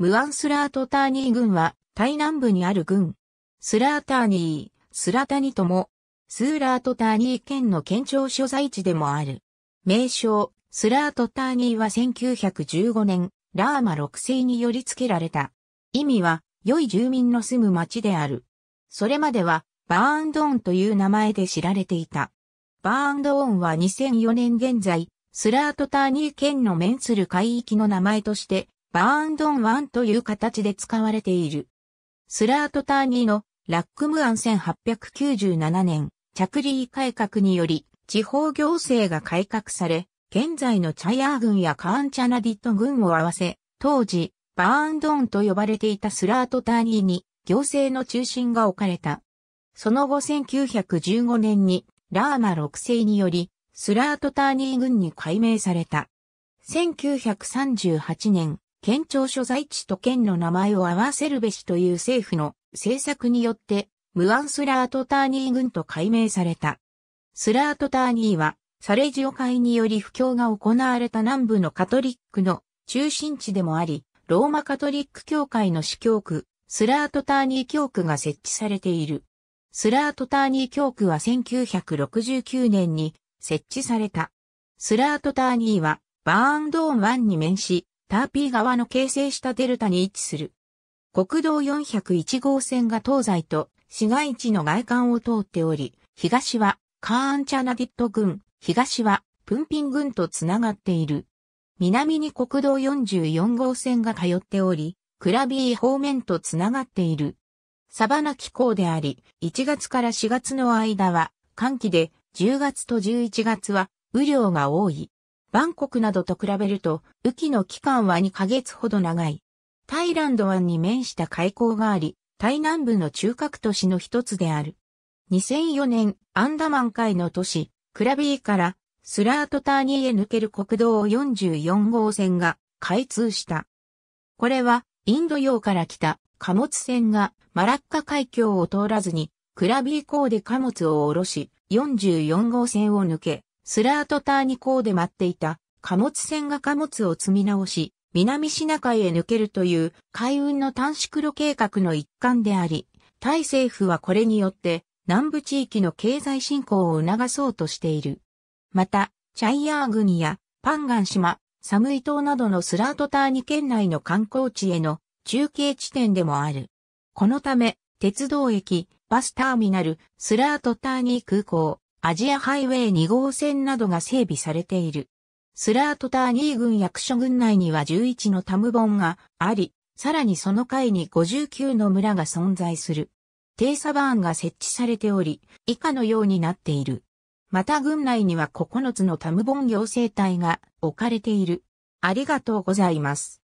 ムアンスラートターニー郡は、タイ南部にある郡。スラーターニー、スラタニとも、スーラートターニー県の県庁所在地でもある。名称、スラートターニーは1915年、ラーマ6世に寄り付けられた。意味は、良い住民の住む町である。それまでは、バーンドーンという名前で知られていた。バーンドーンは2004年現在、スラートターニー県の面する海域の名前としてバーンドン1という形で使われている。スラートターニーのラックムアン1897年着ー改革により地方行政が改革され、現在のチャイヤー軍やカーンチャナディット軍を合わせ、当時、バーンドンと呼ばれていたスラートターニーに行政の中心が置かれた。その後1915年にラーマ6世によりスラートターニー軍に改名された。1938年、県庁所在地と県の名前を合わせるべしという政府の政策によって、ムアンスラートターニー軍と改名された。スラートターニーは、サレジオ会により布教が行われた南部のカトリックの中心地でもあり、ローマカトリック教会の司教区、スラートターニー教区が設置されている。スラートターニー教区は1969年に設置された。スラートターニーはバーンドーン湾に面し、ターピー川の形成したデルタに位置する。国道401号線が東西と市街地の外観を通っており、東はカーンチャナディット郡、東はプンピン郡とつながっている。南に国道44号線が通っており、クラビー方面とつながっている。サバナ気候であり、1月から4月の間は、寒気で、10月と11月は、雨量が多い。バンコクなどと比べると、雨季の期間は2ヶ月ほど長い。タイランド湾に面した海溝があり、タイ南部の中核都市の一つである。2004年、アンダマン海の都市、クラビーからスラートターニーへ抜ける国道44号線が開通した。これは、インド洋から来た貨物船がマラッカ海峡を通らずに、クラビー港で貨物を下ろし、44号線を抜け、スラートターニ港で待っていた貨物船が貨物を積み直し、南シナ海へ抜けるという海運の短縮路計画の一環であり、タイ政府はこれによって南部地域の経済振興を促そうとしている。また、チャイヤー国やパンガン島、サムイ島などのスラートターニ県内の観光地への中継地点でもある。このため、鉄道駅、バスターミナル、スラートターニ空港、アジアハイウェイ2号線などが整備されている。スラートターニー軍役所群内には11のタムボンがあり、さらにその階に59の村が存在する。停サバーンが設置されており、以下のようになっている。また軍内には9つのタムボン行政隊が置かれている。ありがとうございます。